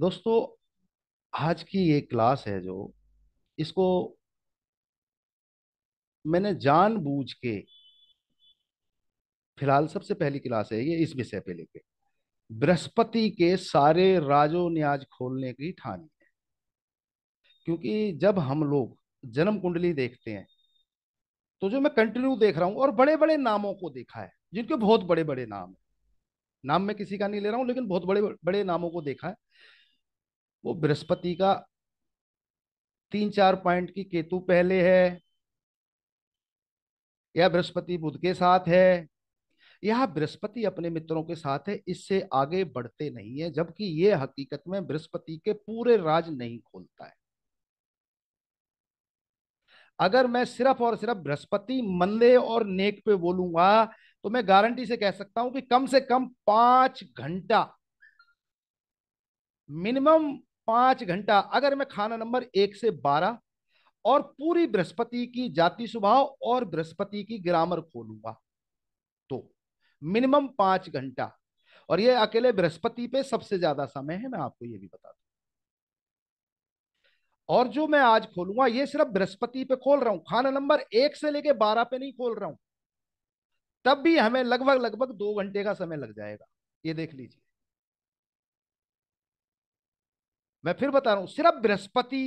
दोस्तों आज की ये क्लास है जो इसको मैंने जानबूझ के फिलहाल सबसे पहली क्लास है ये इस विषय पे लेके बृहस्पति के सारे राजो न्याज खोलने की ठानी है क्योंकि जब हम लोग जन्म कुंडली देखते हैं तो जो मैं कंटिन्यू देख रहा हूं और बड़े बड़े नामों को देखा है जिनके बहुत बड़े बड़े नाम है नाम मैं किसी का नहीं ले रहा हूं लेकिन बहुत बड़े बड़े नामों को देखा है वो बृहस्पति का तीन चार पॉइंट की केतु पहले है या बृहस्पति बुध के साथ है यह बृहस्पति अपने मित्रों के साथ है इससे आगे बढ़ते नहीं है जबकि ये हकीकत में बृहस्पति के पूरे राज नहीं खोलता है अगर मैं सिर्फ और सिर्फ बृहस्पति मंदे और नेक पे बोलूंगा तो मैं गारंटी से कह सकता हूं कि कम से कम पांच घंटा मिनिमम पांच घंटा अगर मैं खाना नंबर एक से बारह और पूरी बृहस्पति की जाति स्वभाव और बृहस्पति की ग्रामर खोलूंगा तो मिनिमम पांच घंटा और ये अकेले बृहस्पति पे सबसे ज्यादा समय है मैं आपको ये भी बता दू और जो मैं आज खोलूंगा ये सिर्फ बृहस्पति पे खोल रहा हूं खाना नंबर एक से लेके बारह पे नहीं खोल रहा हूं तब भी हमें लगभग लगभग दो घंटे का समय लग जाएगा ये देख लीजिए मैं फिर बता रहा हूं सिर्फ बृहस्पति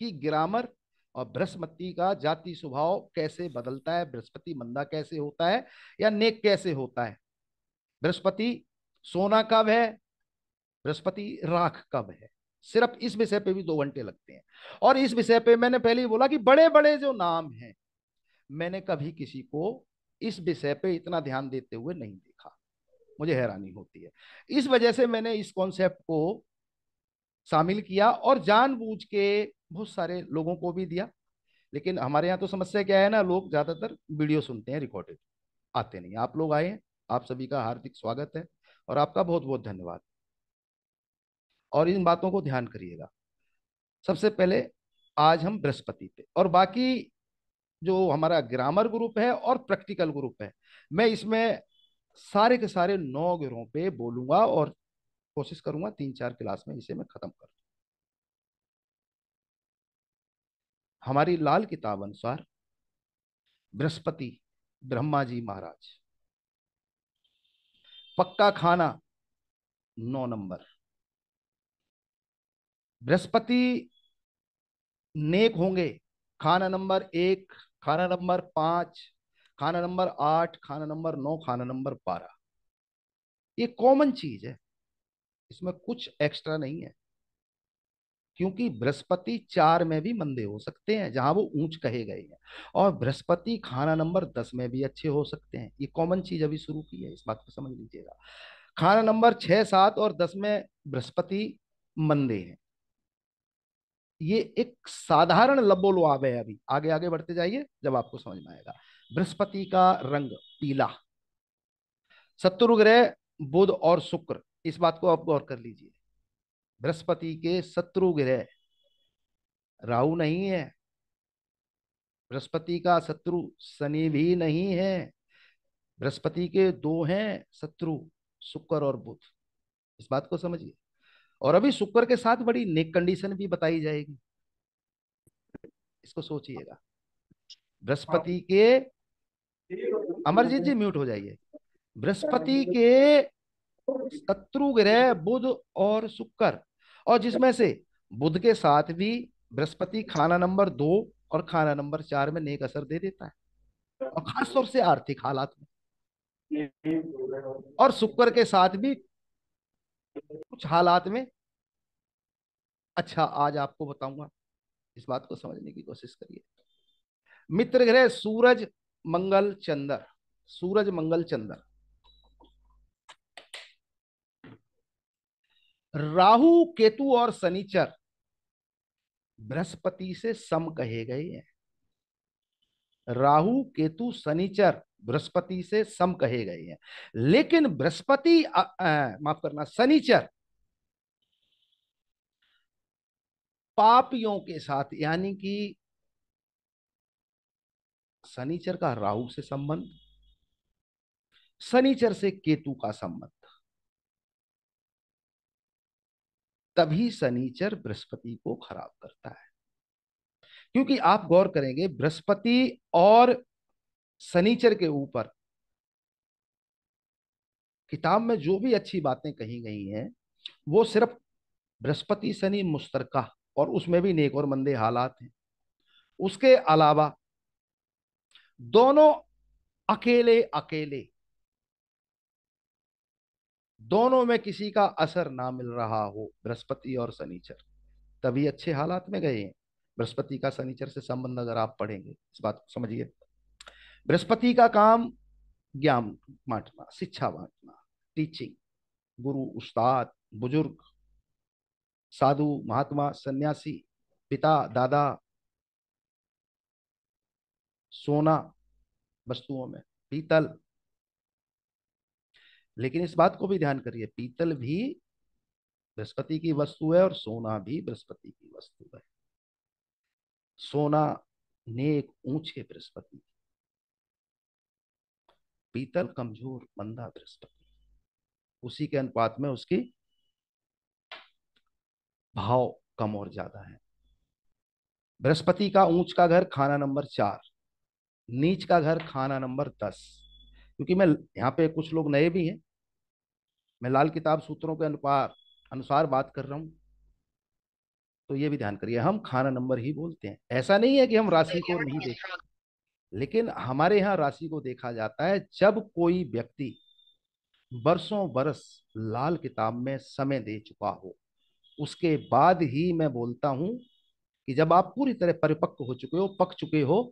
की ग्रामर और बृहस्पति का जाति स्वभाव कैसे बदलता है बृहस्पति मंदा कैसे होता है या नेक कैसे होता है बृहस्पति सोना कब है बृहस्पति राख कब है सिर्फ इस विषय पे भी दो घंटे लगते हैं और इस विषय पे मैंने पहले ही बोला कि बड़े बड़े जो नाम हैं मैंने कभी किसी को इस विषय पे इतना ध्यान देते हुए नहीं देखा मुझे हैरानी होती है इस वजह से मैंने इस कॉन्सेप्ट को शामिल किया और जानबूझ के बहुत सारे लोगों को भी दिया लेकिन हमारे यहाँ तो समस्या क्या है ना लोग ज़्यादातर वीडियो सुनते हैं रिकॉर्डेड आते नहीं आप लोग आए हैं आप सभी का हार्दिक स्वागत है और आपका बहुत बहुत धन्यवाद और इन बातों को ध्यान करिएगा सबसे पहले आज हम बृहस्पति पे और बाकी जो हमारा ग्रामर ग्रुप है और प्रैक्टिकल ग्रुप है मैं इसमें सारे के सारे नौ ग्रहों पे बोलूंगा और कोशिश करूंगा तीन चार क्लास में इसे मैं ख़त्म कर हमारी लाल किताब अनुसार बृहस्पति ब्रह्मा जी महाराज पक्का खाना नौ नंबर बृहस्पति नेक होंगे खाना नंबर एक खाना नंबर पांच खाना नंबर आठ खाना नंबर नौ खाना नंबर बारह ये कॉमन चीज है इसमें कुछ एक्स्ट्रा नहीं है क्योंकि बृहस्पति चार में भी मंदे हो सकते हैं जहां वो ऊंच कहे गए हैं और बृहस्पति खाना नंबर दस में भी अच्छे हो सकते हैं ये कॉमन चीज अभी शुरू की है इस बात को समझ लीजिएगा खाना नंबर छह सात और दस में बृहस्पति मंदे हैं ये एक साधारण लबोलुआब है अभी आगे आगे बढ़ते जाइए जब आपको समझ में आएगा बृहस्पति का रंग पीला शत्रु ग्रह बुध और शुक्र इस बात को आप गौर कर लीजिए बृहस्पति के शत्रु ग्रह राहु नहीं है बृहस्पति का शत्रु शनि भी नहीं है बृहस्पति के दो हैं शत्रु शुक्र और बुध इस बात को समझिए और अभी शुक्र के साथ बड़ी नेक कंडीशन भी बताई जाएगी इसको सोचिएगा बृहस्पति हाँ। के अमरजीत जी म्यूट हो जाइए बृहस्पति के शत्रु ग्रह बुध और शुक्र और जिसमें से बुध के साथ भी बृहस्पति खाना नंबर दो और खाना नंबर चार में नेक असर दे देता है और खासतौर से आर्थिक हालात में और शुक्र के साथ भी कुछ हालात में अच्छा आज आपको बताऊंगा इस बात को समझने की कोशिश करिए मित्र ग्रह सूरज मंगल चंद्र सूरज मंगल चंद्र राहु केतु और शनिचर बृहस्पति से सम कहे गए हैं राहु केतु शनिचर बृहस्पति से सम कहे गए हैं लेकिन बृहस्पति माफ करना शनिचर पापियों के साथ यानी कि शनिचर का राहु से संबंध शनिचर से केतु का संबंध तभी शनिचर बृहस्पति को खराब करता है क्योंकि आप गौर करेंगे बृहस्पति और शनिचर के ऊपर किताब में जो भी अच्छी बातें कही गई हैं वो सिर्फ बृहस्पति शनि मुस्तरका और उसमें भी नेक और मंदे हालात हैं उसके अलावा दोनों अकेले अकेले दोनों में किसी का असर ना मिल रहा हो बृहस्पति और शनिचर तभी अच्छे हालात में गए हैं बृहस्पति का शनिचर से संबंध अगर आप पढ़ेंगे इस बात को समझिए बृहस्पति का काम ज्ञान बांटना शिक्षा बांटना टीचिंग गुरु उस्ताद बुजुर्ग साधु महात्मा सन्यासी पिता दादा सोना वस्तुओं में पीतल लेकिन इस बात को भी ध्यान करिए पीतल भी बृहस्पति की वस्तु है और सोना भी बृहस्पति की वस्तु है सोना नेक ऊंचे बृहस्पति पीतल कमजोर मंदा बृहस्पति उसी के अनुपात में उसकी भाव कम और ज्यादा है बृहस्पति का ऊंच का घर खाना नंबर चार नीच का घर खाना नंबर दस क्योंकि मैं यहाँ पे कुछ लोग नए भी हैं मैं लाल किताब सूत्रों के अनुपार अनुसार बात कर रहा हूँ तो ये भी ध्यान करिए हम खाना नंबर ही बोलते हैं ऐसा नहीं है कि हम राशि को नहीं देखते हाँ। लेकिन हमारे यहाँ राशि को देखा जाता है जब कोई व्यक्ति बरसों बरस लाल किताब में समय दे चुका हो उसके बाद ही मैं बोलता हूं कि जब आप पूरी तरह परिपक्व हो चुके हो पक चुके हो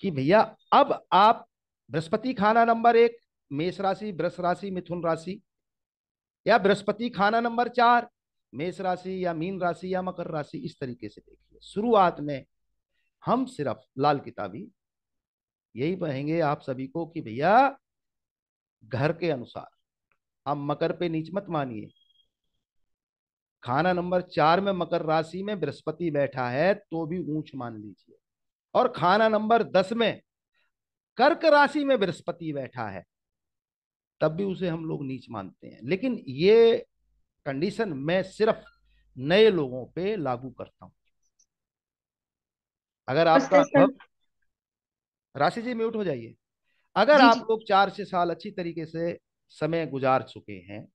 कि भैया अब आप बृहस्पति खाना नंबर एक मेष राशि वृष राशि मिथुन राशि या बृहस्पति खाना नंबर चार मेष राशि या मीन राशि या मकर राशि इस तरीके से देखिए शुरुआत में हम सिर्फ लाल किताबी यही कहेंगे आप सभी को कि भैया घर के अनुसार आप मकर पे नीच मत मानिए खाना नंबर चार में मकर राशि में बृहस्पति बैठा है तो भी ऊंच मान लीजिए और खाना नंबर दस में कर्क राशि में बृहस्पति बैठा है तब भी उसे हम लोग नीच मानते हैं लेकिन ये कंडीशन मैं सिर्फ नए लोगों पे लागू करता हूं अगर आपका राशि जी म्यूट हो जाइए अगर आप लोग चार छह साल अच्छी तरीके से समय गुजार चुके हैं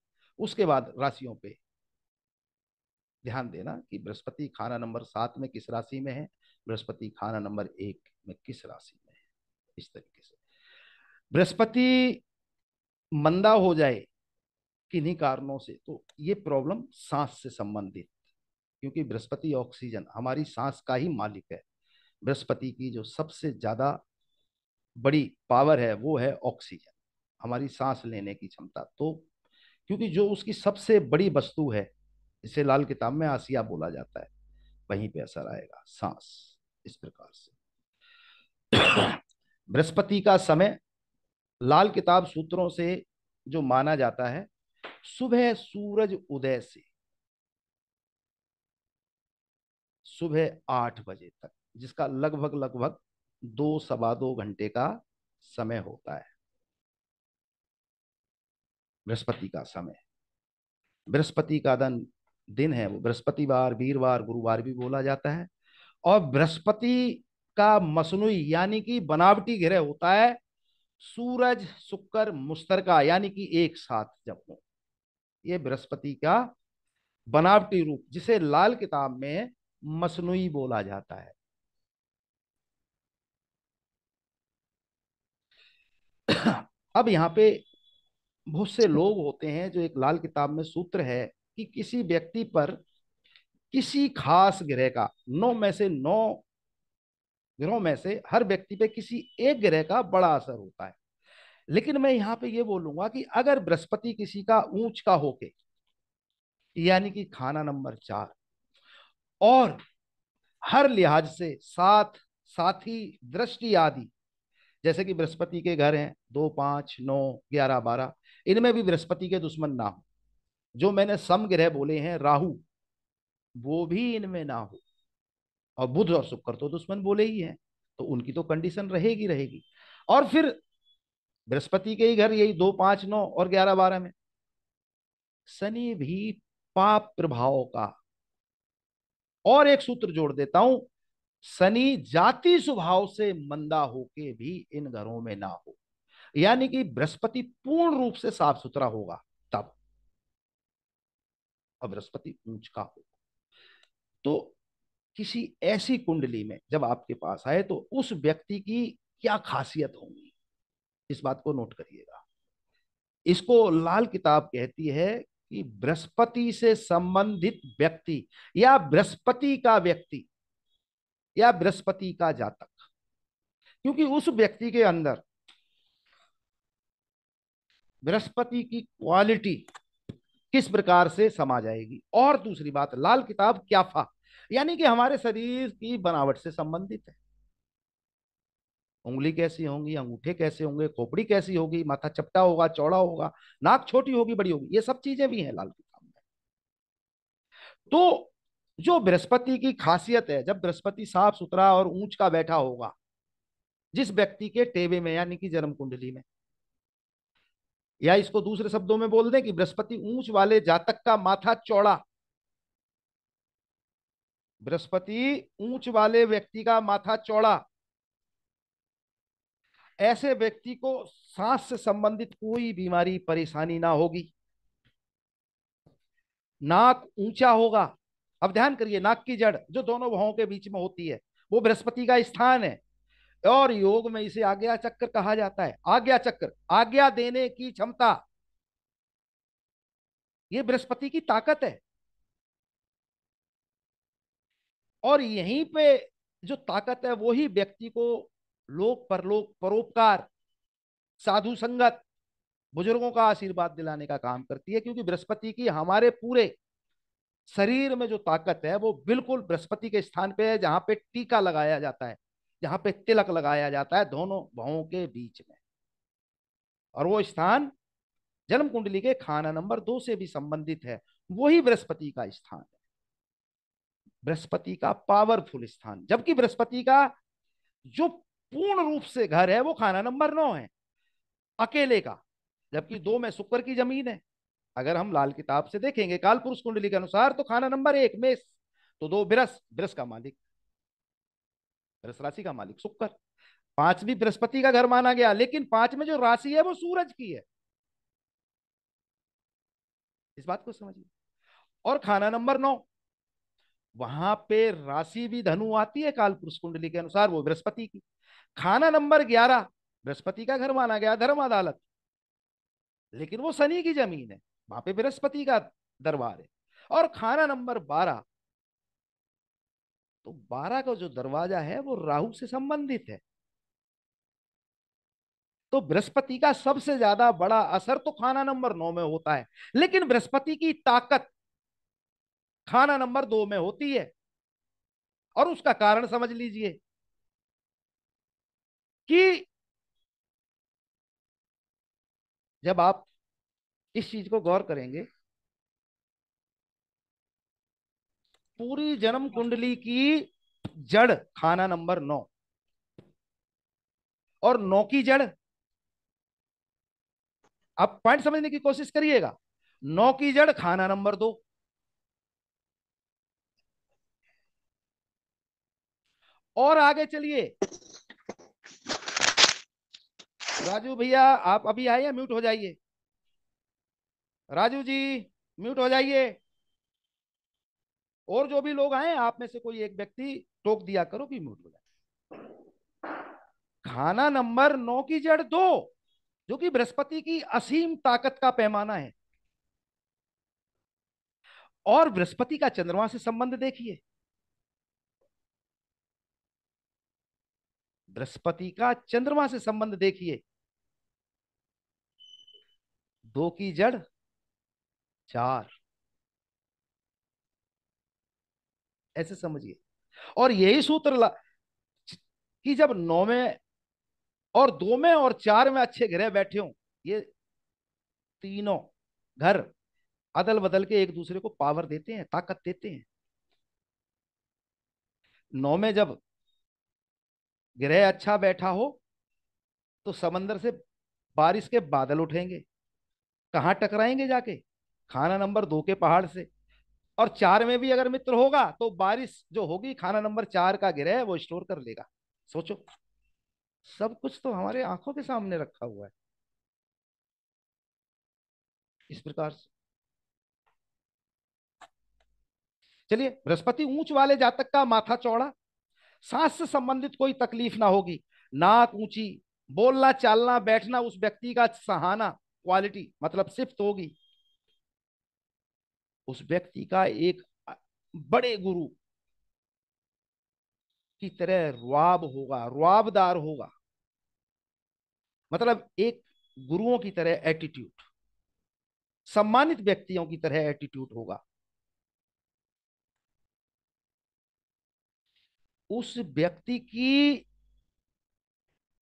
उसके बाद राशियों पे ध्यान देना कि बृहस्पति खाना नंबर सात में किस राशि में है बृहस्पति खाना नंबर एक में किस राशि में इस तरीके से बृहस्पति मंदा हो जाए किन्हीं कारणों से तो ये प्रॉब्लम सांस से संबंधित क्योंकि बृहस्पति ऑक्सीजन हमारी सांस का ही मालिक है बृहस्पति की जो सबसे ज़्यादा बड़ी पावर है वो है ऑक्सीजन हमारी सांस लेने की क्षमता तो क्योंकि जो उसकी सबसे बड़ी वस्तु है इसे लाल किताब में आसिया बोला जाता है वहीं पे असर आएगा सांस इस प्रकार से बृहस्पति का समय लाल किताब सूत्रों से जो माना जाता है सुबह सूरज उदय से सुबह आठ बजे तक जिसका लगभग लगभग दो सवा दो घंटे का समय होता है बृहस्पति का समय बृहस्पति का दिन दिन है वो बृहस्पतिवार वीरवार गुरुवार भी बोला जाता है और बृहस्पति का मसनू यानी कि बनावटी ग्रह होता है सूरज शुक्र मुस्तरका यानी कि एक साथ जब हो ये बृहस्पति का बनावटी रूप जिसे लाल किताब में मसनू बोला जाता है अब यहाँ पे बहुत से लोग होते हैं जो एक लाल किताब में सूत्र है कि किसी व्यक्ति पर किसी खास ग्रह का नौ में से नौ ग्रहों में से हर व्यक्ति पे किसी एक ग्रह का बड़ा असर होता है लेकिन मैं यहाँ पे ये बोलूंगा कि अगर बृहस्पति किसी का ऊंच का होके यानी कि खाना नंबर चार और हर लिहाज से साथ साथी दृष्टि आदि जैसे कि बृहस्पति के घर हैं दो पांच नौ ग्यारह बारह इनमें भी बृहस्पति के दुश्मन ना हो जो मैंने सम ग्रह बोले हैं राहु वो भी इनमें ना हो और बुध और शुक्र तो दुश्मन बोले ही हैं तो उनकी तो कंडीशन रहेगी रहेगी और फिर बृहस्पति के ही घर यही दो पांच नौ और ग्यारह बारह में शनि भी पाप प्रभाव का और एक सूत्र जोड़ देता हूं शनि जाति स्वभाव से मंदा होके भी इन घरों में ना हो यानी कि बृहस्पति पूर्ण रूप से साफ सुथरा होगा तब और बृहस्पति ऊंच का होगा तो किसी ऐसी कुंडली में जब आपके पास आए तो उस व्यक्ति की क्या खासियत होगी इस बात को नोट करिएगा इसको लाल किताब कहती है कि बृहस्पति से संबंधित व्यक्ति या बृहस्पति का व्यक्ति या बृहस्पति का जातक क्योंकि उस व्यक्ति के अंदर बृहस्पति की क्वालिटी किस प्रकार से समा जाएगी और दूसरी बात लाल किताब क्याफा यानी कि हमारे शरीर की बनावट से संबंधित है उंगली कैसी होंगी अंगूठे कैसे होंगे खोपड़ी कैसी होगी माथा चपटा होगा चौड़ा होगा नाक छोटी होगी बड़ी होगी ये सब चीजें भी हैं लाल किताब में तो जो बृहस्पति की खासियत है जब बृहस्पति साफ सुथरा और ऊंच का बैठा होगा जिस व्यक्ति के टेबे में यानी कि जन्म कुंडली में या इसको दूसरे शब्दों में बोल दें कि बृहस्पति ऊंच वाले जातक का माथा चौड़ा बृहस्पति ऊंच वाले व्यक्ति का माथा चौड़ा ऐसे व्यक्ति को सांस से संबंधित कोई बीमारी परेशानी ना होगी नाक ऊंचा होगा अब ध्यान करिए नाक की जड़ जो दोनों भावों के बीच में होती है वो बृहस्पति का स्थान है और योग में इसे आज्ञा चक्र कहा जाता है आज्ञा चक्र आज्ञा देने की क्षमता ये बृहस्पति की ताकत है और यहीं पे जो ताकत है वो ही व्यक्ति को लोक परलोक परोपकार साधु संगत बुजुर्गों का आशीर्वाद दिलाने का काम करती है क्योंकि बृहस्पति की हमारे पूरे शरीर में जो ताकत है वो बिल्कुल बृहस्पति के स्थान पे है जहाँ पे टीका लगाया जाता है जहाँ पे तिलक लगाया जाता है दोनों भावों के बीच में और वो स्थान जन्म कुंडली के खाना नंबर दो से भी संबंधित है वही बृहस्पति का स्थान है बृहस्पति का पावरफुल स्थान जबकि बृहस्पति का जो पूर्ण रूप से घर है वो खाना नंबर नौ है अकेले का जबकि दो में शुक्र की जमीन है अगर हम लाल किताब से देखेंगे काल पुरुष कुंडली के अनुसार तो खाना नंबर एक मेष तो दो ब्रस ब्रस का मालिक ब्रस राशि का मालिक शुक्र पांच भी बृहस्पति का घर माना गया लेकिन पांच में जो राशि है वो सूरज की है इस बात को समझिए और खाना नंबर नौ वहां पे राशि भी धनु आती है काल पुरुष कुंडली के अनुसार वो बृहस्पति की खाना नंबर ग्यारह बृहस्पति का घर माना गया धर्म अदालत लेकिन वो शनि की जमीन है वहां पे बृहस्पति का दरबार है और खाना नंबर बारह तो बारह का जो दरवाजा है वो राहु से संबंधित है तो बृहस्पति का सबसे ज्यादा बड़ा असर तो खाना नंबर नौ में होता है लेकिन बृहस्पति की ताकत खाना नंबर दो में होती है और उसका कारण समझ लीजिए कि जब आप इस चीज को गौर करेंगे पूरी जन्म कुंडली की जड़ खाना नंबर नौ और नौ की जड़ आप पॉइंट समझने की कोशिश करिएगा नौ की जड़ खाना नंबर दो और आगे चलिए राजू भैया आप अभी आए या म्यूट हो जाइए राजू जी म्यूट हो जाइए और जो भी लोग आए आप में से कोई एक व्यक्ति टोक दिया करो कि म्यूट हो जाए खाना नंबर नौ की जड़ दो जो कि बृहस्पति की असीम ताकत का पैमाना है और बृहस्पति का चंद्रमा से संबंध देखिए बृहस्पति का चंद्रमा से संबंध देखिए दो की जड़ चार ऐसे समझिए और यही सूत्र कि जब नौ में और दो में और चार में अच्छे ग्रह बैठे हों ये तीनों घर अदल बदल के एक दूसरे को पावर देते हैं ताकत देते हैं नौ में जब ग्रह अच्छा बैठा हो तो समंदर से बारिश के बादल उठेंगे कहाँ टकराएंगे जाके खाना नंबर दो के पहाड़ से और चार में भी अगर मित्र होगा तो बारिश जो होगी खाना नंबर चार का ग्रह वो स्टोर कर लेगा सोचो सब कुछ तो हमारे आंखों के सामने रखा हुआ है इस प्रकार से चलिए बृहस्पति ऊंच वाले जातक का माथा चौड़ा सांस से संबंधित कोई तकलीफ ना होगी नाक ऊंची बोलना चालना बैठना उस व्यक्ति का सहाना क्वालिटी मतलब सिफ्त होगी उस व्यक्ति का एक बड़े गुरु की तरह रुआब होगा रुआबदार होगा मतलब एक गुरुओं की तरह एटीट्यूड सम्मानित व्यक्तियों की तरह एटीट्यूड होगा उस व्यक्ति की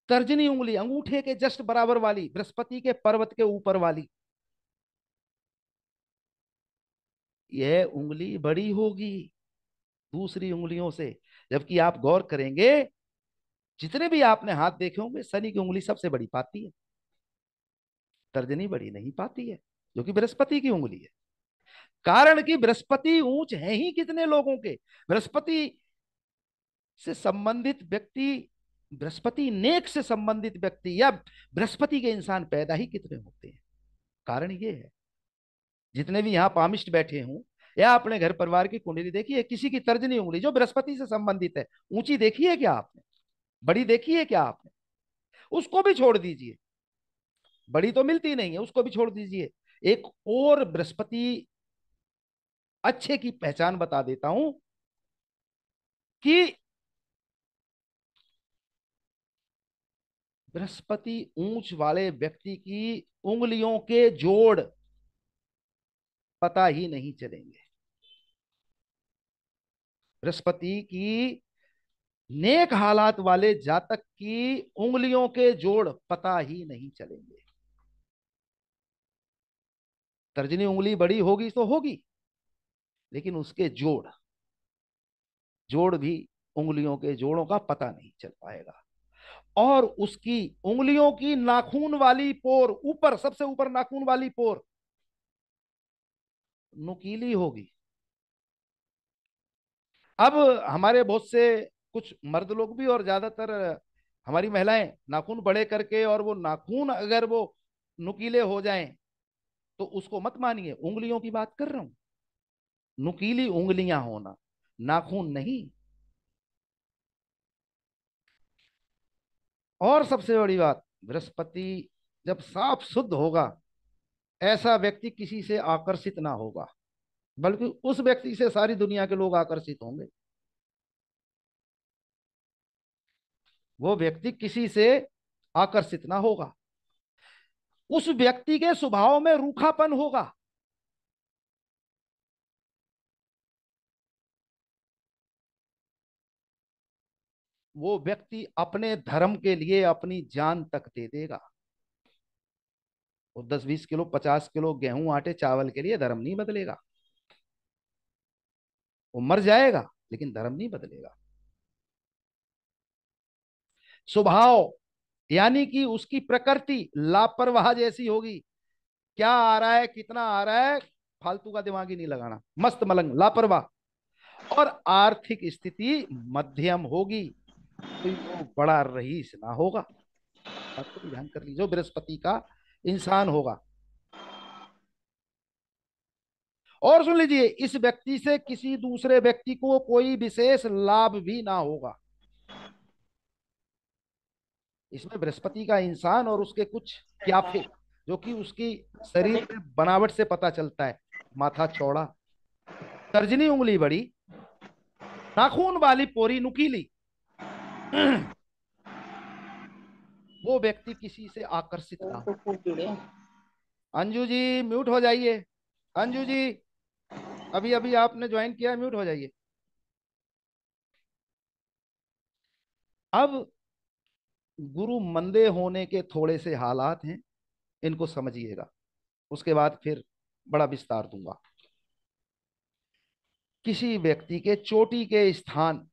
तर्जनी उंगली अंगूठे के जस्ट बराबर वाली बृहस्पति के पर्वत के ऊपर वाली यह उंगली बड़ी होगी दूसरी उंगलियों से जबकि आप गौर करेंगे जितने भी आपने हाथ देखे होंगे शनि की उंगली सबसे बड़ी पाती है तर्जनी बड़ी नहीं पाती है जो कि बृहस्पति की उंगली है कारण कि बृहस्पति ऊंच है ही कितने लोगों के बृहस्पति से संबंधित व्यक्ति बृहस्पति नेक से संबंधित व्यक्ति या बृहस्पति के इंसान पैदा ही कितने होते हैं कारण ये है जितने भी यहाँ पामिष्ट बैठे हूं या अपने घर परिवार की कुंडली देखिए किसी की तर्जनी उंगली जो बृहस्पति से संबंधित है ऊंची देखी है क्या आपने बड़ी देखी है क्या आपने उसको भी छोड़ दीजिए बड़ी तो मिलती नहीं है उसको भी छोड़ दीजिए एक और बृहस्पति अच्छे की पहचान बता देता हूं कि बृहस्पति ऊंच वाले व्यक्ति की उंगलियों के जोड़ पता ही नहीं चलेंगे बृहस्पति की नेक हालात वाले जातक की उंगलियों के जोड़ पता ही नहीं चलेंगे तर्जनी उंगली बड़ी होगी तो होगी लेकिन उसके जोड़ जोड़ भी उंगलियों के जोड़ों का पता नहीं चल पाएगा और उसकी उंगलियों की नाखून वाली पोर ऊपर सबसे ऊपर नाखून वाली पोर नुकीली होगी अब हमारे बहुत से कुछ मर्द लोग भी और ज्यादातर हमारी महिलाएं नाखून बड़े करके और वो नाखून अगर वो नुकीले हो जाएं तो उसको मत मानिए उंगलियों की बात कर रहा हूं नुकीली उंगलियां होना नाखून नहीं और सबसे बड़ी बात बृहस्पति जब साफ शुद्ध होगा ऐसा व्यक्ति किसी से आकर्षित ना होगा बल्कि उस व्यक्ति से सारी दुनिया के लोग आकर्षित होंगे वो व्यक्ति किसी से आकर्षित ना होगा उस व्यक्ति के स्वभाव में रूखापन होगा वो व्यक्ति अपने धर्म के लिए अपनी जान तक दे देगा वो दस बीस किलो पचास किलो गेहूं आटे चावल के लिए धर्म नहीं बदलेगा वो मर जाएगा लेकिन धर्म नहीं बदलेगा स्वभाव यानी कि उसकी प्रकृति लापरवाह जैसी होगी क्या आ रहा है कितना आ रहा है फालतू का दिमाग ही नहीं लगाना मस्त मलंग लापरवाह और आर्थिक स्थिति मध्यम होगी कोई बड़ा रईस ना होगा तो ध्यान कर लीजिए बृहस्पति का इंसान होगा और सुन लीजिए इस व्यक्ति से किसी दूसरे व्यक्ति को कोई विशेष लाभ भी ना होगा इसमें बृहस्पति का इंसान और उसके कुछ क्या जो कि उसकी शरीर में बनावट से पता चलता है माथा चौड़ा तर्जनी उंगली बड़ी नाखून वाली पोरी नुकीली वो व्यक्ति किसी से आकर्षित था अंजू जी म्यूट हो जाइए अंजू जी अभी अभी आपने ज्वाइन किया म्यूट हो जाइए अब गुरु मंदे होने के थोड़े से हालात हैं इनको समझिएगा उसके बाद फिर बड़ा विस्तार दूंगा किसी व्यक्ति के चोटी के स्थान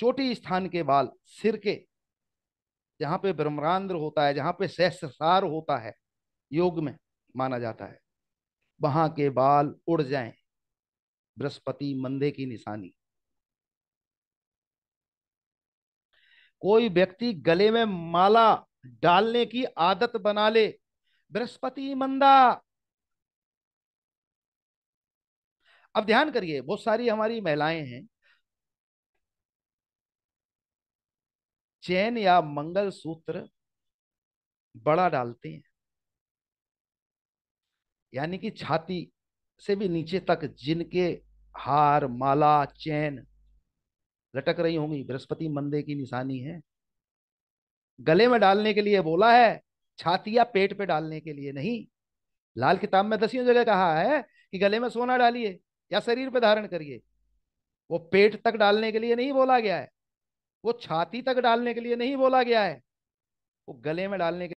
चोटी स्थान के बाल सिर के जहां पे ब्रह्मांद्र होता है जहां पे सहसार होता है योग में माना जाता है वहां के बाल उड़ जाएं बृहस्पति मंदे की निशानी कोई व्यक्ति गले में माला डालने की आदत बना ले बृहस्पति मंदा अब ध्यान करिए बहुत सारी हमारी महिलाएं हैं चैन या मंगल सूत्र बड़ा डालते हैं यानी कि छाती से भी नीचे तक जिनके हार माला चैन लटक रही होंगी बृहस्पति मंदे की निशानी है गले में डालने के लिए बोला है छाती या पेट पे डालने के लिए नहीं लाल किताब में दसियों जगह कहा है कि गले में सोना डालिए या शरीर पे धारण करिए वो पेट तक डालने के लिए नहीं बोला गया है वो छाती तक डालने के लिए नहीं बोला गया है वो गले में डालने के